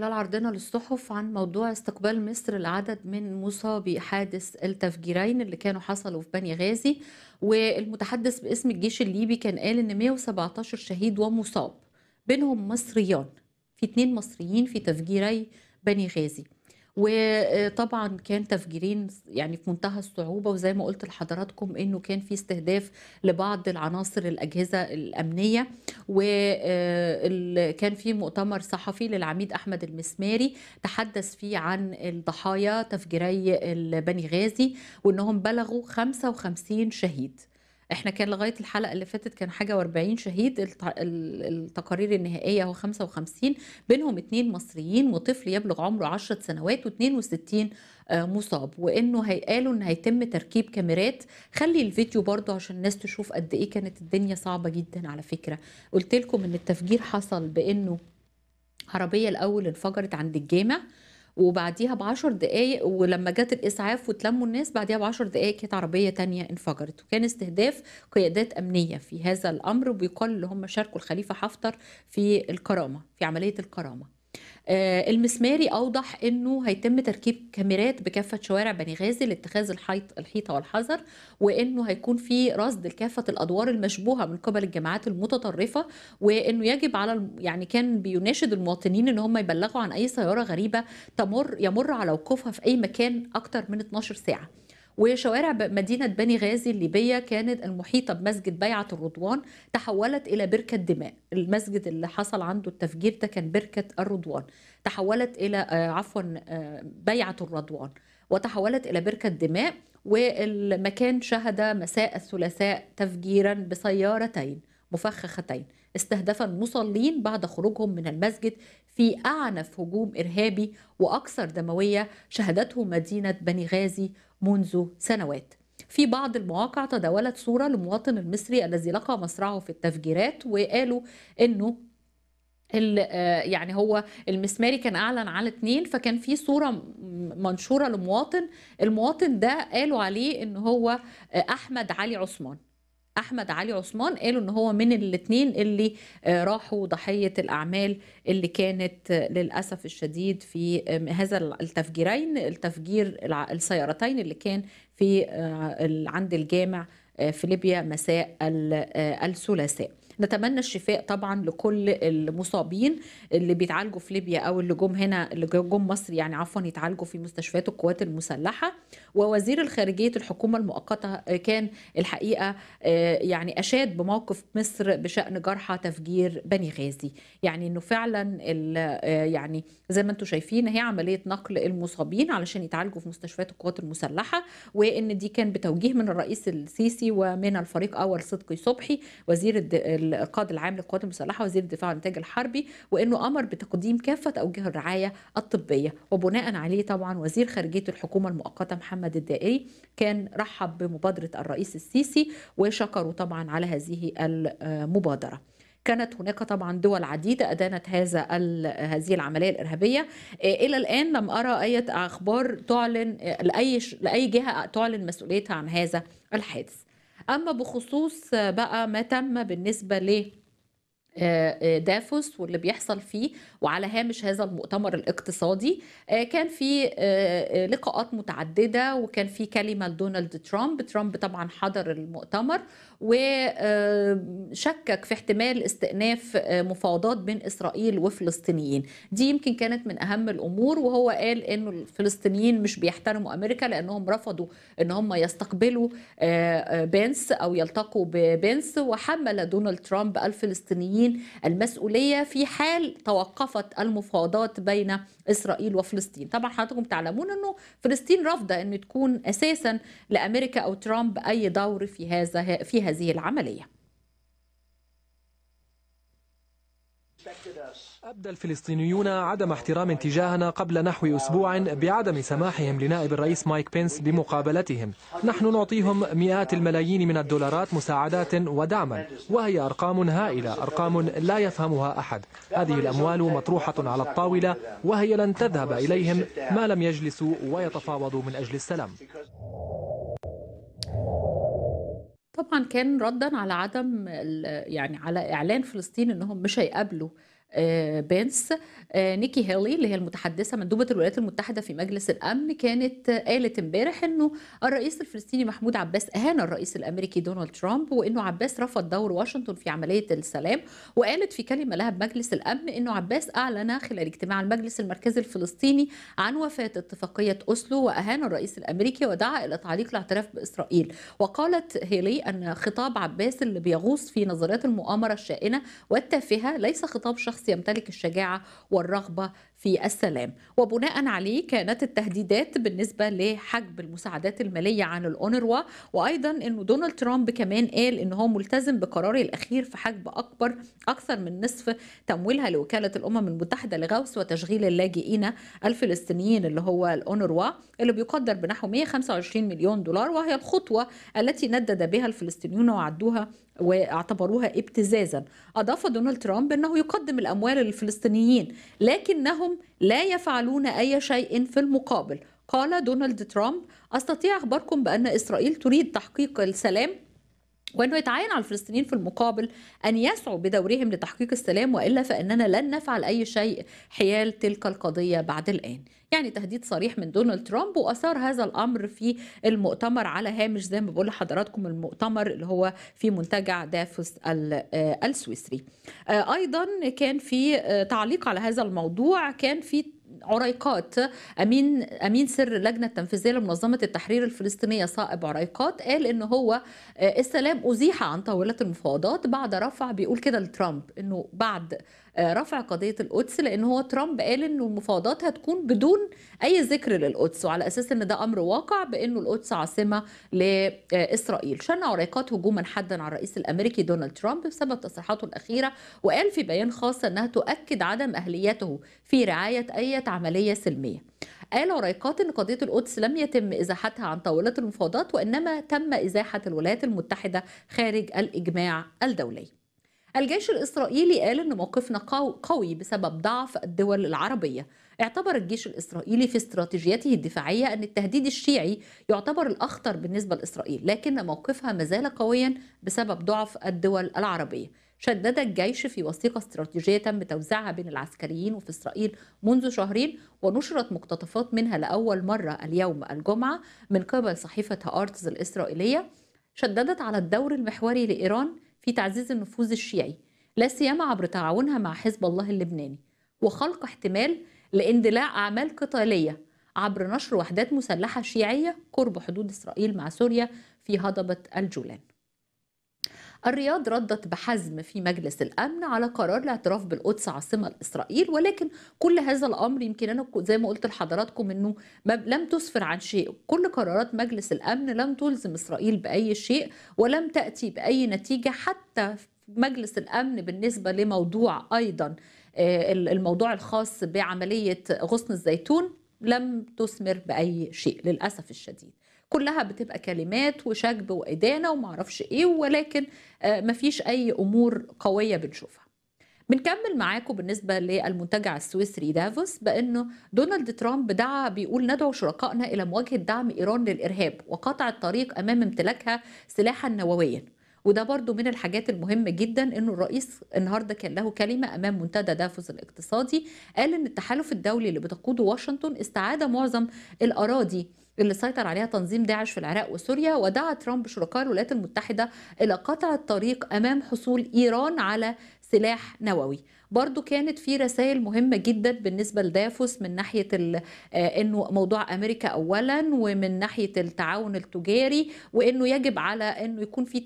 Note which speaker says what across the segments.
Speaker 1: خلال عرضنا للصحف عن موضوع استقبال مصر لعدد من مصابي حادث التفجيرين اللي كانوا حصلوا في بني غازي والمتحدث باسم الجيش الليبي كان قال ان 117 شهيد ومصاب بينهم مصريان في اتنين مصريين في تفجيري بني غازي وطبعا كان تفجيرين يعني في منتهى الصعوبه وزي ما قلت لحضراتكم انه كان في استهداف لبعض العناصر الاجهزه الامنيه وكان آه، في مؤتمر صحفي للعميد احمد المسماري تحدث فيه عن الضحايا تفجيري البني غازي وانهم بلغوا 55 شهيد احنا كان لغايه الحلقه اللي فاتت كان حاجه و40 شهيد التقارير النهائيه هو 55 بينهم اثنين مصريين وطفل يبلغ عمره 10 سنوات و62 آه، مصاب وانه هيقالوا ان هيتم تركيب كاميرات خلي الفيديو برضو عشان الناس تشوف قد ايه كانت الدنيا صعبه جدا على فكره قلت لكم ان التفجير حصل بانه عربيه الاول انفجرت عند الجامع وبعديها بعشر دقايق ولما جت الاسعاف وتلموا الناس بعديها بعشر دقايق كانت عربيه تانية انفجرت وكان استهداف قيادات امنيه في هذا الامر وبيقال ان هم شاركوا الخليفه حفتر في الكرامه في عمليه الكرامه آه، المسماري اوضح انه هيتم تركيب كاميرات بكافه شوارع بني غازي لاتخاذ الحيط الحيطه والحذر وانه هيكون في رصد لكافه الادوار المشبوهه من قبل الجماعات المتطرفه وانه يجب على يعني كان بيناشد المواطنين ان هم يبلغوا عن اي سياره غريبه تمر يمر على وقوفها في اي مكان اكتر من 12 ساعه وشوارع مدينة بني غازي الليبية كانت المحيطة بمسجد بيعة الرضوان تحولت إلى بركة دماء المسجد اللي حصل عنده التفجير ده كان بركة الرضوان تحولت إلى آه، عفوا آه، بيعة الرضوان وتحولت إلى بركة دماء والمكان شهد مساء الثلاثاء تفجيرا بسيارتين مفخختين استهدف المصلين بعد خروجهم من المسجد في أعنف هجوم إرهابي وأكثر دموية شهدته مدينة بني غازي منذ سنوات في بعض المواقع تداولت صورة لمواطن المصري الذي لقى مصرعه في التفجيرات وقالوا أنه آه، يعني هو المسماري كان اعلن على اتنين فكان في صوره منشوره لمواطن المواطن ده قالوا عليه ان هو آه، احمد علي عثمان احمد علي عثمان قالوا ان هو من الاثنين اللي آه، راحوا ضحيه الاعمال اللي كانت آه، للاسف الشديد في آه، هذا التفجيرين التفجير السيارتين اللي كان في عند الجامع في ليبيا مساء الثلاثاء نتمنى الشفاء طبعا لكل المصابين اللي بيتعالجوا في ليبيا او اللي جم هنا اللي جم مصر يعني عفوا يتعالجوا في مستشفيات القوات المسلحه ووزير الخارجيه الحكومه المؤقته كان الحقيقه آه، يعني اشاد بموقف مصر بشان جرحى تفجير بني غازي يعني انه فعلا آه، يعني زي ما انتم شايفين هي عمليه نقل المصابين علشان يتعالجوا في مستشفيات القوات المسلحه وان دي كان بتوجيه من الرئيس السيسي ومن الفريق اول صدقي صبحي وزير القائد العام للقوات المسلحه وزير الدفاع والانتاج الحربي وانه امر بتقديم كافه اوجه الرعايه الطبيه وبناء عليه طبعا وزير خارجيه الحكومه المؤقته محمد الدائري كان رحب بمبادره الرئيس السيسي وشكره طبعا على هذه المبادره. كانت هناك طبعا دول عديدة أدانت هذا هذه العملية الإرهابية إيه، إلى الآن لم أرى أي أخبار تعلن لأي لأي جهة تعلن مسؤوليتها عن هذا الحادث. اما بخصوص بقى ما تم بالنسبه ل آه، آه، دافوس واللي بيحصل فيه وعلى هامش هذا المؤتمر الاقتصادي آه، كان في آه، آه، لقاءات متعدده وكان في كلمه لدونالد ترامب ترامب طبعا حضر المؤتمر وشكك في احتمال استئناف مفاوضات بين اسرائيل وفلسطينيين دي يمكن كانت من اهم الامور وهو قال انه الفلسطينيين مش بيحترموا امريكا لانهم رفضوا ان هم يستقبلوا بنس او يلتقوا ببنس وحمل دونالد ترامب الفلسطينيين المسؤوليه في حال توقف وقفت المفاوضات بين اسرائيل وفلسطين طبعا حضراتكم تعلمون انه فلسطين رافضه ان تكون اساسا لامريكا او ترامب اي دور في هذا في هذه العمليه أبدى الفلسطينيون عدم احترام تجاهنا قبل نحو أسبوع بعدم سماحهم لنائب الرئيس مايك بينس بمقابلتهم نحن نعطيهم مئات الملايين من الدولارات مساعدات ودعما وهي أرقام هائلة أرقام لا يفهمها أحد هذه الأموال مطروحة على الطاولة وهي لن تذهب إليهم ما لم يجلسوا ويتفاوضوا من أجل السلام طبعا كان ردا على عدم يعني على اعلان فلسطين انهم مش هيقابلوا آه، بينس آه، نيكي هيلي اللي هي المتحدثه مندوبه الولايات المتحده في مجلس الامن كانت قالت امبارح انه الرئيس الفلسطيني محمود عباس اهان الرئيس الامريكي دونالد ترامب وانه عباس رفض دور واشنطن في عمليه السلام وقالت في كلمه لها بمجلس الامن انه عباس اعلن خلال اجتماع المجلس المركزي الفلسطيني عن وفاه اتفاقيه أسلو واهان الرئيس الامريكي ودعا الى تعليق الاعتراف باسرائيل وقالت هيلي ان خطاب عباس اللي بيغوص في نظريات المؤامره الشائنه والتافهه ليس خطاب شخص شخص يمتلك الشجاعه والرغبه في السلام وبناء عليه كانت التهديدات بالنسبة لحجب المساعدات المالية عن الأونروا وأيضا أنه دونالد ترامب كمان قال أنه هو ملتزم بقراره الأخير في حجب أكبر أكثر من نصف تمويلها لوكالة الأمم المتحدة لغوث وتشغيل اللاجئين الفلسطينيين اللي هو الأونروا اللي بيقدر بنحو 125 مليون دولار وهي الخطوة التي ندد بها الفلسطينيون وعدوها واعتبروها ابتزازا أضاف دونالد ترامب أنه يقدم الأموال للفلسطينيين لكنه لكنهم لا يفعلون أي شيء في المقابل قال دونالد ترامب أستطيع أخباركم بأن إسرائيل تريد تحقيق السلام وأنه يتعين على الفلسطينيين في المقابل أن يسعوا بدورهم لتحقيق السلام وإلا فإننا لن نفعل أي شيء حيال تلك القضية بعد الآن يعني تهديد صريح من دونالد ترامب واثار هذا الامر في المؤتمر على هامش زي ما بقول لحضراتكم المؤتمر اللي هو في منتجع دافوس آه، السويسري آه، ايضا كان في آه، تعليق على هذا الموضوع كان في عريقات امين امين سر اللجنه التنفيذيه لمنظمه التحرير الفلسطينيه صائب عريقات قال ان هو آه، السلام ازيح عن طاوله المفاوضات بعد رفع بيقول كده لترامب انه بعد آه، رفع قضيه القدس لان هو ترامب قال انه المفاوضات هتكون بدون اي ذكر للقدس وعلى اساس ان ده امر واقع بانه القدس عاصمه لاسرائيل شن عريقات هجوما حادا على الرئيس الامريكي دونالد ترامب بسبب تصريحاته الاخيره وقال في بيان خاص انها تؤكد عدم اهليته في رعايه اي عمليه سلميه قال عريقات ان قضيه القدس لم يتم ازاحتها عن طاوله المفاوضات وانما تم ازاحه الولايات المتحده خارج الاجماع الدولي الجيش الإسرائيلي قال أن موقفنا قوي بسبب ضعف الدول العربية اعتبر الجيش الإسرائيلي في استراتيجيته الدفاعية أن التهديد الشيعي يعتبر الأخطر بالنسبة لإسرائيل لكن موقفها مازال قويا بسبب ضعف الدول العربية شدد الجيش في وثيقة استراتيجية تم توزيعها بين العسكريين وفي إسرائيل منذ شهرين ونشرت مقتطفات منها لأول مرة اليوم الجمعة من قبل صحيفة هارتز الإسرائيلية شددت على الدور المحوري لإيران في تعزيز النفوذ الشيعي لا سيما عبر تعاونها مع حزب الله اللبناني وخلق احتمال لاندلاع أعمال قتالية عبر نشر وحدات مسلحة شيعية قرب حدود إسرائيل مع سوريا في هضبة الجولان الرياض ردت بحزم في مجلس الأمن على قرار الاعتراف بالقدس عاصمة لإسرائيل ولكن كل هذا الأمر يمكن أنا زي ما قلت لحضراتكم أنه لم تسفر عن شيء كل قرارات مجلس الأمن لم تلزم إسرائيل بأي شيء ولم تأتي بأي نتيجة حتى مجلس الأمن بالنسبة لموضوع أيضا آه، الموضوع الخاص بعملية غصن الزيتون لم تثمر بأي شيء للأسف الشديد كلها بتبقى كلمات وشجب وإدانة ومعرفش إيه ولكن آه، مفيش أي أمور قوية بنشوفها بنكمل معاكم بالنسبة للمنتجع السويسري دافوس بأنه دونالد ترامب دعا بيقول ندعو شركائنا إلى مواجهة دعم إيران للإرهاب وقطع الطريق أمام امتلاكها سلاحا نوويا وده برضو من الحاجات المهمة جدا انه الرئيس النهاردة كان له كلمة امام منتدى دافوس الاقتصادي قال ان التحالف الدولي اللي بتقوده واشنطن استعاد معظم الاراضي اللي سيطر عليها تنظيم داعش في العراق وسوريا ودعا ترامب شركاء الولايات المتحدة إلى قطع الطريق أمام حصول إيران على سلاح نووي برضو كانت في رسائل مهمة جدا بالنسبة لدافوس من ناحية آه، أنه موضوع أمريكا أولا ومن ناحية التعاون التجاري وأنه يجب على أنه يكون في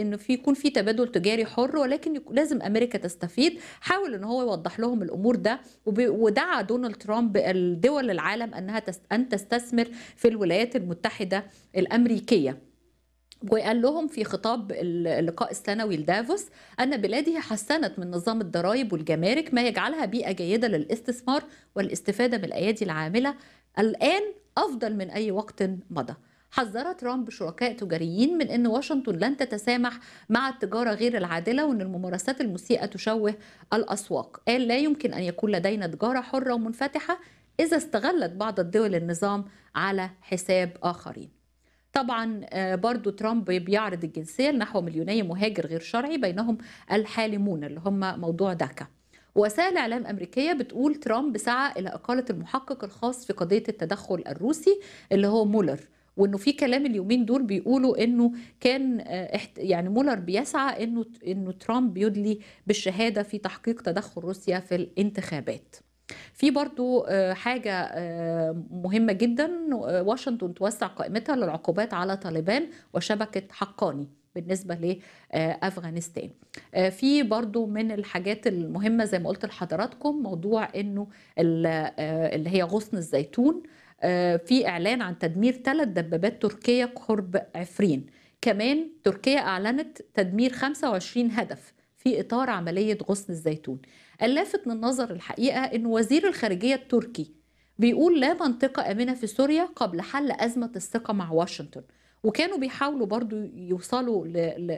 Speaker 1: أنه في يكون في تبادل تجاري حر ولكن لازم أمريكا تستفيد حاول أن هو يوضح لهم الأمور ده ودعا دونالد ترامب الدول العالم أنها أن تستثمر في الولايات المتحدة الأمريكية وقال لهم في خطاب اللقاء السنوي لدافوس أن بلاده حسنت من نظام الضرائب والجمارك ما يجعلها بيئة جيدة للاستثمار والاستفادة من الأيادي العاملة الآن أفضل من أي وقت مضى حذر ترامب شركاء تجاريين من أن واشنطن لن تتسامح مع التجارة غير العادلة وأن الممارسات المسيئة تشوه الأسواق قال لا يمكن أن يكون لدينا تجارة حرة ومنفتحة إذا استغلت بعض الدول النظام على حساب آخرين طبعا آه، برضو ترامب بيعرض الجنسية نحو مليوني مهاجر غير شرعي بينهم الحالمون اللي هم موضوع داكا وسائل اعلام امريكيه بتقول ترامب سعى الى اقاله المحقق الخاص في قضيه التدخل الروسي اللي هو مولر وانه في كلام اليومين دول بيقولوا انه كان آه، يعني مولر بيسعى انه انه ترامب يدلي بالشهاده في تحقيق تدخل روسيا في الانتخابات في برضو آه، حاجة آه، مهمة جدا آه، واشنطن توسع قائمتها للعقوبات على طالبان وشبكة حقاني بالنسبة لأفغانستان في برضو من الحاجات المهمة زي ما قلت لحضراتكم موضوع أنه اللي هي غصن الزيتون في إعلان عن تدمير ثلاث دبابات تركية قرب عفرين كمان تركيا أعلنت تدمير 25 هدف في إطار عملية غصن الزيتون اللافت للنظر الحقيقة أن وزير الخارجية التركي بيقول لا منطقة آمنة في سوريا قبل حل أزمة الثقة مع واشنطن وكانوا بيحاولوا برضو يوصلوا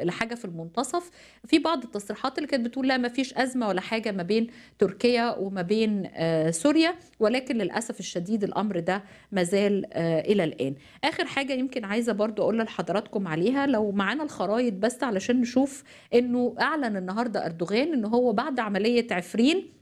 Speaker 1: لحاجه في المنتصف في بعض التصريحات اللي كانت بتقول لا ما فيش ازمه ولا حاجه ما بين تركيا وما بين آه، سوريا ولكن للاسف الشديد الامر ده ما زال آه، الى الان اخر حاجه يمكن عايزه برضو اقول لحضراتكم عليها لو معانا الخرايط بس علشان نشوف انه اعلن النهارده اردوغان ان هو بعد عمليه عفرين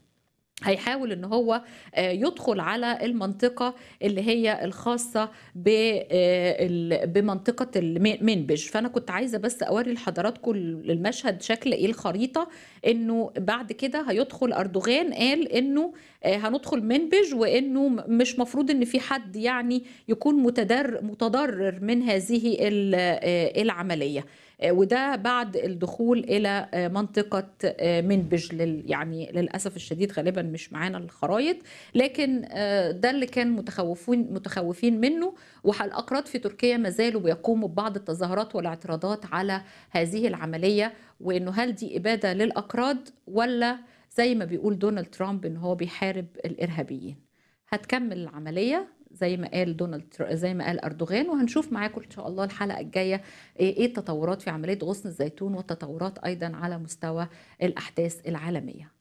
Speaker 1: هيحاول ان هو آه، يدخل على المنطقه اللي هي الخاصه آه، بمنطقه منبج فانا كنت عايزه بس اوري لحضراتكم المشهد شكل ايه الخريطه انه بعد كده هيدخل اردوغان قال انه آه، هندخل منبج وانه مش مفروض ان في حد يعني يكون متضرر من هذه العمليه آه، وده بعد الدخول الى آه، منطقه آه، منبج لل يعني للاسف الشديد غالبا مش معانا الخرايط لكن ده اللي كان متخوفين متخوفين منه والاقراط في تركيا ما زالوا بيقوموا ببعض التظاهرات والاعتراضات على هذه العمليه وانه هل دي اباده للاقراض ولا زي ما بيقول دونالد ترامب ان هو بيحارب الارهابيين هتكمل العمليه زي ما قال دونالد زي ما قال اردوغان وهنشوف معاكم ان شاء الله الحلقه الجايه ايه, إيه التطورات في عمليه غصن الزيتون والتطورات ايضا على مستوى الاحداث العالميه